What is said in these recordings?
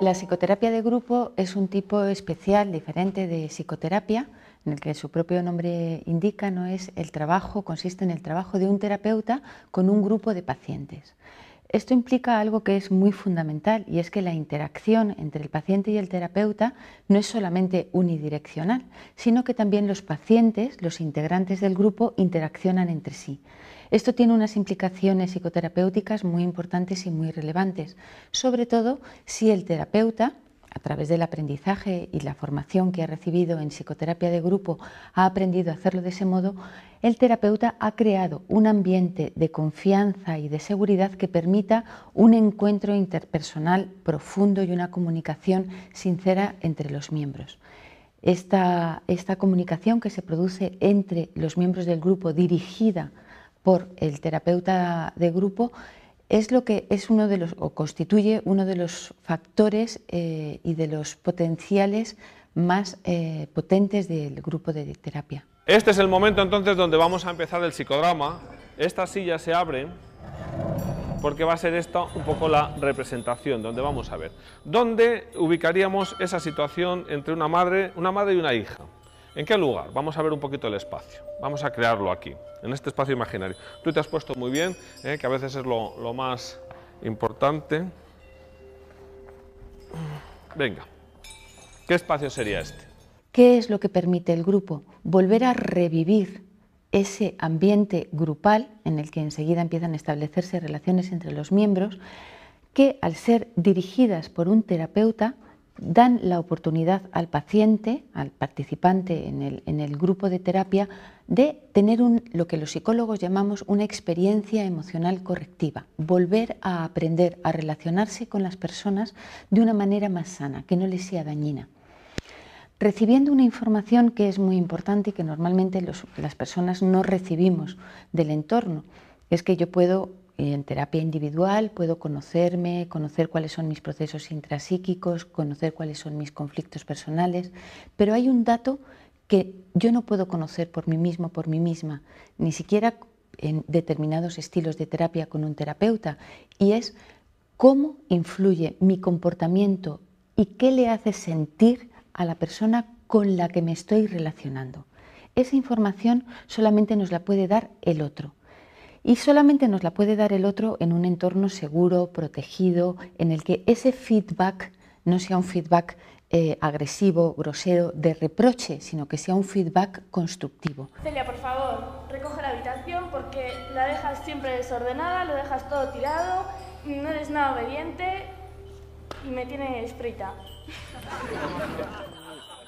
La psicoterapia de grupo es un tipo especial, diferente de psicoterapia, en el que su propio nombre indica, no es el trabajo, consiste en el trabajo de un terapeuta con un grupo de pacientes. Esto implica algo que es muy fundamental y es que la interacción entre el paciente y el terapeuta no es solamente unidireccional, sino que también los pacientes, los integrantes del grupo, interaccionan entre sí. Esto tiene unas implicaciones psicoterapéuticas muy importantes y muy relevantes, sobre todo si el terapeuta a través del aprendizaje y la formación que ha recibido en psicoterapia de grupo, ha aprendido a hacerlo de ese modo, el terapeuta ha creado un ambiente de confianza y de seguridad que permita un encuentro interpersonal profundo y una comunicación sincera entre los miembros. Esta, comunicación que se produce entre los miembros del grupo dirigida por el terapeuta de grupo es lo que es uno de los o constituye uno de los factores eh, y de los potenciales más eh, potentes del grupo de terapia. Este es el momento entonces donde vamos a empezar el psicodrama. Esta silla se abre porque va a ser esta un poco la representación donde vamos a ver dónde ubicaríamos esa situación entre una madre, una madre y una hija. ¿En qué lugar? Vamos a ver un poquito el espacio. Vamos a crearlo aquí, en este espacio imaginario. Tú te has puesto muy bien, ¿eh? que a veces es lo más importante. Venga, ¿qué espacio sería este? ¿Qué es lo que permite el grupo? Volver a revivir ese ambiente grupal en el que enseguida empiezan a establecerse relaciones entre los miembros que al ser dirigidas por un terapeuta dan la oportunidad al paciente, al participante en el, grupo de terapia, de tener lo que los psicólogos llamamos una experiencia emocional correctiva, volver a aprender a relacionarse con las personas de una manera más sana, que no les sea dañina. Recibiendo una información que es muy importante y que normalmente las personas no recibimos del entorno, es que yo puedo en terapia individual puedo conocerme, conocer cuáles son mis procesos intrapsíquicos, conocer cuáles son mis conflictos personales, pero hay un dato que yo no puedo conocer por mí mismo, por mí misma, ni siquiera en determinados estilos de terapia con un terapeuta, y es cómo influye mi comportamiento y qué le hace sentir a la persona con la que me estoy relacionando. Esa información solamente nos la puede dar el otro y solamente nos la puede dar el otro en un entorno seguro, protegido, en el que ese feedback no sea un feedback eh, agresivo, grosero, de reproche, sino que sea un feedback constructivo. Celia, por favor, recoge la habitación porque la dejas siempre desordenada, lo dejas todo tirado, no eres nada obediente y me tienes frita.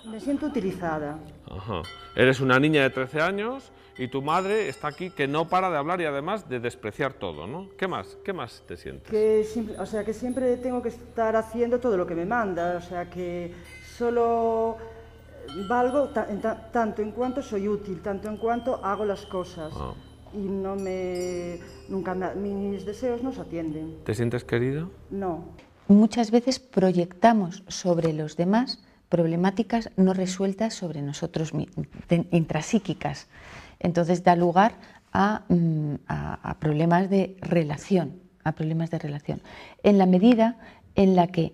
Me siento utilizada. Ajá. Eres una niña de 13 años y tu madre está aquí que no para de hablar y además de despreciar todo, ¿no? ¿Qué más? ¿Qué más te sientes? Que o sea, que siempre tengo que estar haciendo todo lo que me manda, o sea, que solo valgo tanto en cuanto soy útil, tanto en cuanto hago las cosas. Ah. Y no me. Nunca mis deseos no se atienden. ¿Te sientes querido?... No. Muchas veces proyectamos sobre los demás problemáticas no resueltas sobre nosotros intrasíquicas. Entonces da lugar mm, a, problemas de relación, a problemas de relación. En la medida en la que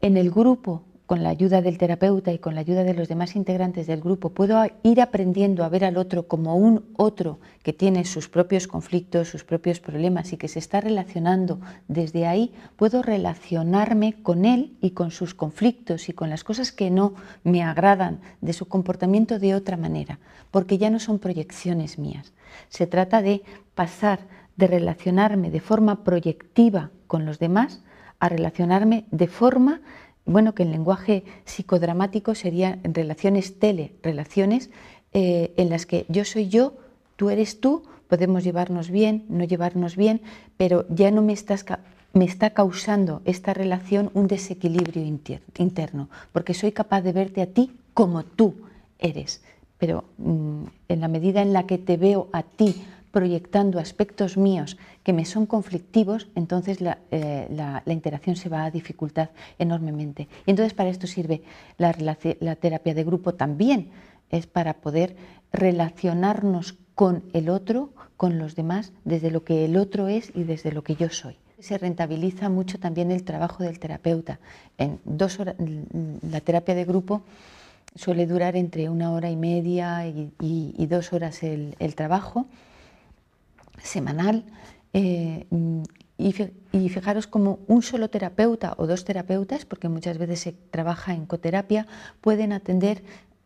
en el grupo con la ayuda del terapeuta y con la ayuda de los demás integrantes del grupo, puedo ir aprendiendo a ver al otro como un otro que tiene sus propios conflictos, sus propios problemas y que se está relacionando desde ahí, puedo relacionarme con él y con sus conflictos y con las cosas que no me agradan de su comportamiento de otra manera, porque ya no son proyecciones mías. Se trata de pasar de relacionarme de forma proyectiva con los demás a relacionarme de forma bueno, que en lenguaje psicodramático en relaciones tele, relaciones eh, en las que yo soy yo, tú eres tú, podemos llevarnos bien, no llevarnos bien, pero ya no me estás me está causando esta relación un desequilibrio interno, porque soy capaz de verte a ti como tú eres, pero mm, en la medida en la que te veo a ti proyectando aspectos míos que me son conflictivos, entonces eh, la, la, interacción se va a dificultar enormemente. Y entonces para esto sirve la, la terapia de grupo también, es para poder relacionarnos con el otro, con los demás, desde lo que el otro es y desde lo que yo soy. Se rentabiliza mucho también el trabajo del terapeuta. En dos horas, mm, la terapia de grupo suele durar entre una hora y media y, dos horas el trabajo semanal eh, y fijaros como un solo terapeuta o dos terapeutas, porque muchas veces se trabaja en coterapia, pueden atender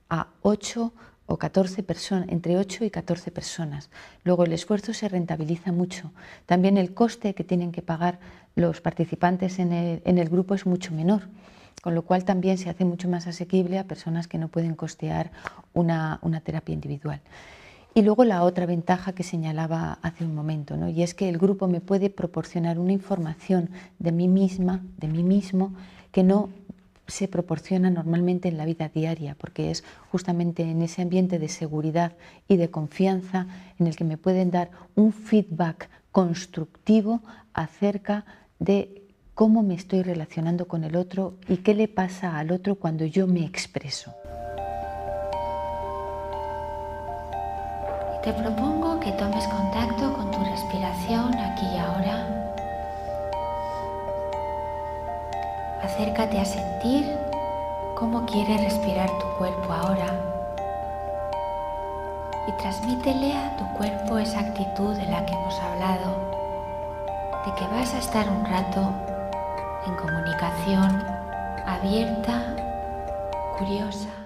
a 8 o 14 personas, entre 8 y 14 personas. Luego el esfuerzo se rentabiliza mucho. También el coste que tienen que pagar los participantes en el, grupo es mucho menor, con lo cual también se hace mucho más asequible a personas que no pueden costear una terapia individual. Y luego la otra ventaja que señalaba hace un momento, ¿no? y es que el grupo me puede proporcionar una información de mí misma, de mí mismo, que no se proporciona normalmente en la vida diaria, porque es justamente en ese ambiente de seguridad y de confianza en el que me pueden dar un feedback constructivo acerca de cómo me estoy relacionando con el otro y qué le pasa al otro cuando yo me expreso. Te propongo que tomes contacto con tu respiración aquí y ahora. Acércate a sentir cómo quiere respirar tu cuerpo ahora y transmítele a tu cuerpo esa actitud de la que hemos hablado, de que vas a estar un rato en comunicación abierta, curiosa.